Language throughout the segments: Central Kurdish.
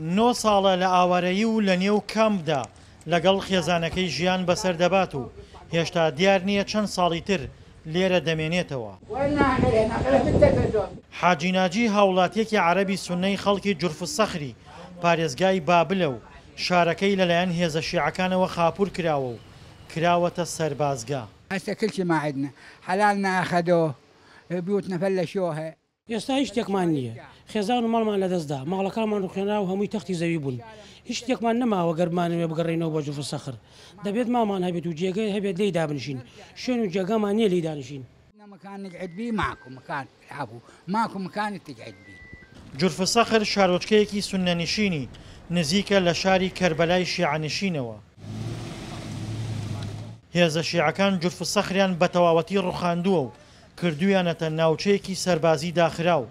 نۆ ساڵە لە ئاوارەیی و لە نێو کەمدا لەگەڵ خێزانەکەی ژیان بەسەر دەبات و هێشتا دیار نییە چەند ساڵی تر لێرە دەمێنێتەوە حاجیناجی هاوڵاتیەکی عربی سنەی خەڵکی جرف سەخری پارێزگای بابلە و شارەکەی لەلایەن هێزە شیعەکانەوە خاپور کراوە و کراوەتە سەربازگا هەستە کلچی ماعدنە حەلال ناخەدۆ بوت نەفەل لە شۆهەیە ئێستا هیچ شتێکمان نییە خێزان و ماڵمان لەدەستدا ماڵەکانمان ڕخێنا و هەمووی تەختی زەوی بوون هیچ شتێکمان نەماوە گەرمانوێ بگەڕێنەوە بە جوف سەخر دەبێت مامان هەبێت و جێگەی هەبێت لی دابنشین شوێن و جێگامان نیە لی دانشین مەکانعدبی ماکو مکان هەبوو ماکو مکانی تجعدبی جورف سەخر شارۆچکەیەکی سنەنشینی نزیکە لە شاری کەربەلای شیعانشینەوە هێزە شیعەکان جورف سەخریان بە تەواوەتی ڕوخاندووە و کردویانەتە ناوچەیەکی سەربازی داخراو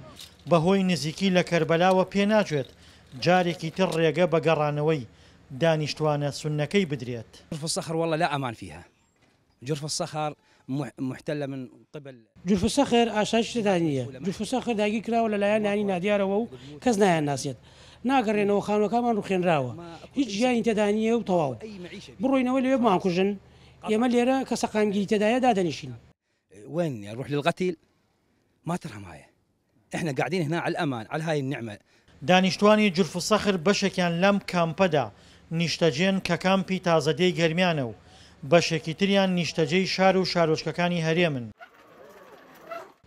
بەهۆی نزیکی لە کەربەلاوە پێناچێت جارێکی تر ڕێگە بە گەڕانەوەی دانیشتوانە سنەکەی بدرێت فسەخر وڵە لە ئەمان فيها جرف الصخر محتلة من قبل جرف الصخر ئاشاش تدانیە جرف الصخر داگی کراوە لەلایەن ینی نادیارەوە و کەس نایان ناسێت ناگەڕێنەوە خانەکەمان ڕوخێنراوە هیچ ژیانی تدانیە و تەواو بڕۆینەوە لێ ماکوژن ئێمە لێرە کە سەقامگیری تدایە دادەنیشین وين يعني؟ اروح للقتيل ما ترهم هاي احنا قاعدين هنا على الامان على هاي النعمه دانشتواني جرف يعني و سەخر لم لەم کامپەدا نیشتەجێن کە کامپی تازەدەی گەرمیانە و بەشێکی تریان نیشتەجەی شار و شارۆچکەکانی هەرێمن.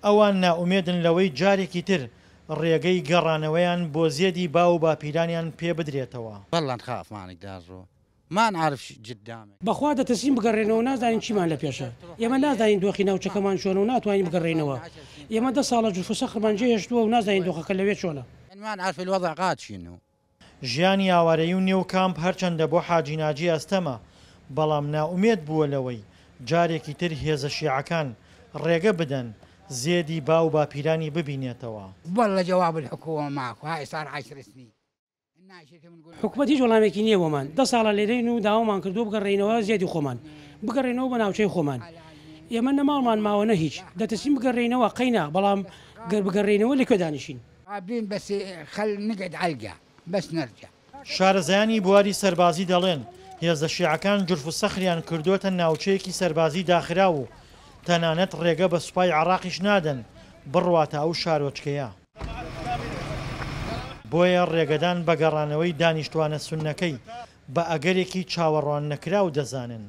ئەوان ناومێدن لەوەی جارێکی تر ڕێگەی گەڕانەوەیان بۆ زیێدی با و باپیرانیان پێ بدرێتەوە. بەڵان خافمانێک داڕۆ. ما نعرف جدامك بەخوا دەتەسیم بگەڕێنەوە نازانین چیمان لە پێشە ئێمە نازانین دۆخی ناوچەکەمان چۆن و ناتوانین بگەڕێنەوە ئێمە دە ساڵە جوفسە خمانجێ هێشتووە و نازانین دۆخەکە لەوێ چۆنە مان عرف الوضع قاتشین و ژیانی ئاوارەی و نێو کامپ هەرچەندە بۆ حاجیناجی ئەستەمە بەڵام ناومێت بووە لەوەی جارێکی تر هێزە شیعەکان ڕێگە بدەن زێدی با و باپیرانی ببینێتەوە بەڵ لە جواب الحکووە ماکو ها ئێستا عشرسنی حکوومەتی وەڵامێکی نییە بۆمان دە ساڵە لێرەین و داوامان کردو بگەڕێنەوە زیادی خۆمان بگەڕێنەوە بە ناوچەی خۆمان ئێمە نەماڵمان ماوەە هیچ دەتەسیم بگەڕێنەوە قەینا بەڵام گەر بگەڕێنەوە لەکوێ دانیشین ئابین بەس خەل نگەت ئەلگا بەس نەرجە شارەزایانی بواری سەربازی دەڵێن هێزە شیعەکان جرف و سەخریان کردوەتە ناوچەیەکی سەربازی داخرا و تەنانەت ڕێگە بە سوپای عراقیش نادەن بڕواتە ئەو شارۆچکەیە. بۆیە ڕێگەدان بە گەڕانەوەی دانیشتوانە سونەکەی بە ئەگەرێکی چاوەڕوان نەکراو دەزانن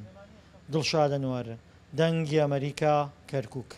دڵشادەنوارە دەنگی ئەمریکا کەرکک.